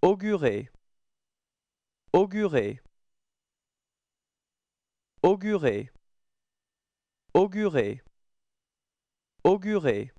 augurer augurer augurer augurer augurer